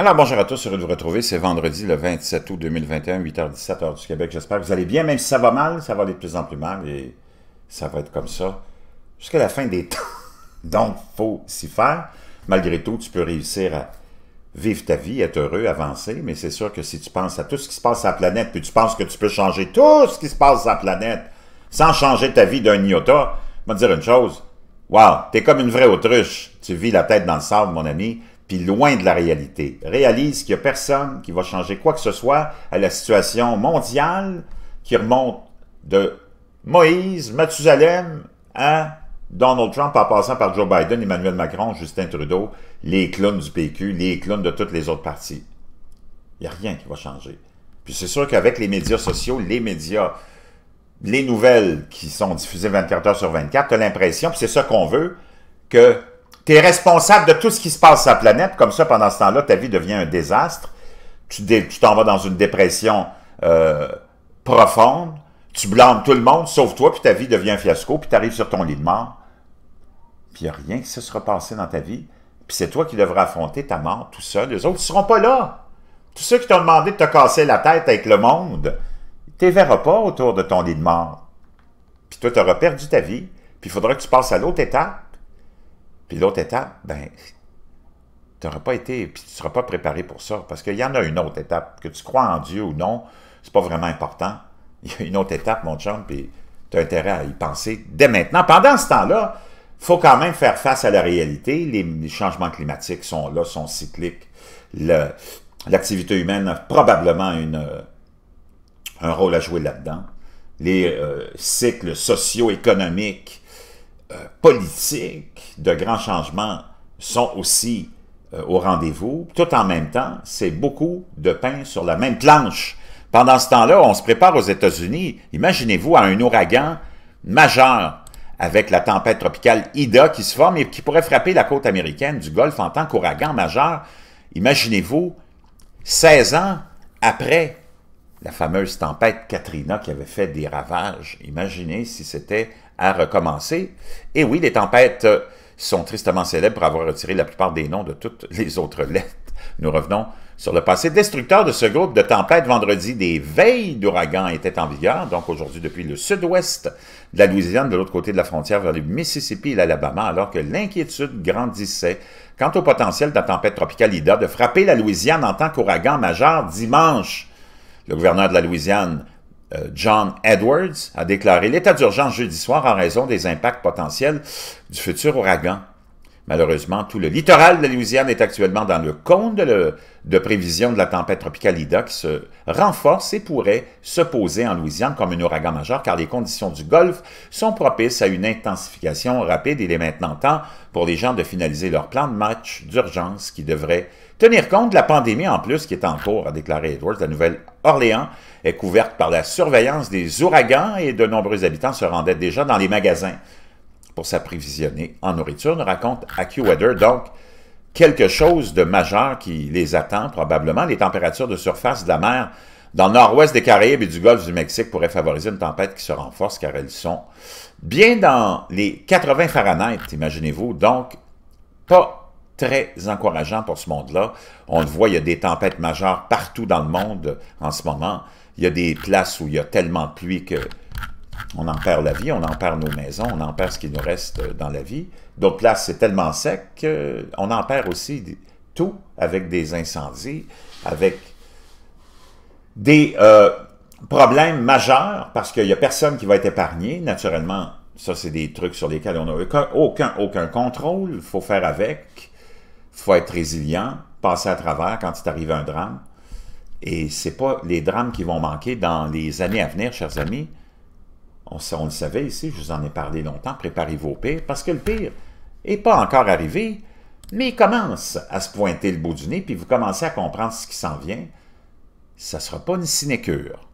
Alors, bonjour à tous, heureux de vous retrouver. C'est vendredi le 27 août 2021, 8h17, heure du Québec. J'espère que vous allez bien, même si ça va mal, ça va aller de plus en plus mal et ça va être comme ça jusqu'à la fin des temps. Donc, faut s'y faire. Malgré tout, tu peux réussir à vivre ta vie, être heureux, avancer, mais c'est sûr que si tu penses à tout ce qui se passe sur la planète, que tu penses que tu peux changer tout ce qui se passe sur la planète sans changer ta vie d'un iota, je vais te dire une chose. Wow, t'es comme une vraie autruche. Tu vis la tête dans le sable, mon ami puis loin de la réalité. Réalise qu'il n'y a personne qui va changer quoi que ce soit à la situation mondiale qui remonte de Moïse, Mathusalem à Donald Trump en passant par Joe Biden, Emmanuel Macron, Justin Trudeau, les clowns du PQ, les clowns de toutes les autres parties. Il n'y a rien qui va changer. Puis c'est sûr qu'avec les médias sociaux, les médias, les nouvelles qui sont diffusées 24 heures sur 24, tu as l'impression, puis c'est ça qu'on veut, que tu es responsable de tout ce qui se passe sur la planète. Comme ça, pendant ce temps-là, ta vie devient un désastre. Tu t'en vas dans une dépression euh, profonde. Tu blâmes tout le monde, sauf toi, puis ta vie devient un fiasco, puis tu arrives sur ton lit de mort. Puis il n'y a rien qui se sera passé dans ta vie. Puis c'est toi qui devras affronter ta mort tout seul. Les autres ne seront pas là. Tous ceux qui t'ont demandé de te casser la tête avec le monde, tu ne verras pas autour de ton lit de mort. Puis toi, tu auras perdu ta vie, puis il faudra que tu passes à l'autre étape puis l'autre étape, ben, tu n'auras pas été, puis tu ne seras pas préparé pour ça. Parce qu'il y en a une autre étape. Que tu crois en Dieu ou non, c'est pas vraiment important. Il y a une autre étape, mon chum, puis tu as intérêt à y penser dès maintenant. Pendant ce temps-là, il faut quand même faire face à la réalité. Les, changements climatiques sont là, sont cycliques. L'activité humaine a probablement une, euh, un rôle à jouer là-dedans. Les euh, cycles socio-économiques euh, politiques de grands changements sont aussi euh, au rendez-vous. Tout en même temps, c'est beaucoup de pain sur la même planche. Pendant ce temps-là, on se prépare aux États-Unis, imaginez-vous, à un ouragan majeur avec la tempête tropicale Ida qui se forme et qui pourrait frapper la côte américaine du Golfe en tant qu'ouragan majeur. Imaginez-vous, 16 ans après la fameuse tempête Katrina qui avait fait des ravages, imaginez si c'était à recommencer. Et oui, les tempêtes sont tristement célèbres pour avoir retiré la plupart des noms de toutes les autres lettres. Nous revenons sur le passé destructeur de ce groupe de tempêtes vendredi. Des veilles d'ouragan étaient en vigueur, donc aujourd'hui depuis le sud-ouest de la Louisiane, de l'autre côté de la frontière vers le Mississippi et l'Alabama, alors que l'inquiétude grandissait quant au potentiel de la tempête tropicale Ida de frapper la Louisiane en tant qu'ouragan majeur dimanche. Le gouverneur de la Louisiane, euh, John Edwards a déclaré l'état d'urgence jeudi soir en raison des impacts potentiels du futur ouragan Malheureusement, tout le littoral de la Louisiane est actuellement dans le compte de, prévision de la tempête tropicale Ida qui se renforce et pourrait se poser en Louisiane comme un ouragan majeur car les conditions du Golfe sont propices à une intensification rapide. Il est maintenant temps pour les gens de finaliser leur plan de match d'urgence qui devrait tenir compte de la pandémie en plus qui est en cours, a déclaré Edwards. La Nouvelle-Orléans est couverte par la surveillance des ouragans et de nombreux habitants se rendaient déjà dans les magasins pour s'approvisionner en nourriture, nous raconte AccuWeather. Donc, quelque chose de majeur qui les attend probablement. Les températures de surface de la mer dans le nord-ouest des Caraïbes et du golfe du Mexique pourraient favoriser une tempête qui se renforce car elles sont bien dans les 80 Fahrenheit, imaginez-vous. Donc, pas très encourageant pour ce monde-là. On le voit, il y a des tempêtes majeures partout dans le monde en ce moment. Il y a des places où il y a tellement de pluie que on en perd la vie, on en perd nos maisons, on en perd ce qui nous reste euh, dans la vie. D'autres places, c'est tellement sec qu'on en perd aussi tout avec des incendies, avec des euh, problèmes majeurs parce qu'il n'y a personne qui va être épargné. Naturellement, ça, c'est des trucs sur lesquels on n'a aucun, aucun, contrôle. Il faut faire avec, faut être résilient, passer à travers quand il arrive un drame. Et ce c'est pas les drames qui vont manquer dans les années à venir, chers amis on, le savait ici, je vous en ai parlé longtemps, préparez-vous au parce que le pire n'est pas encore arrivé, mais il commence à se pointer le bout du nez, puis vous commencez à comprendre ce qui s'en vient. Ça ne sera pas une sinécure.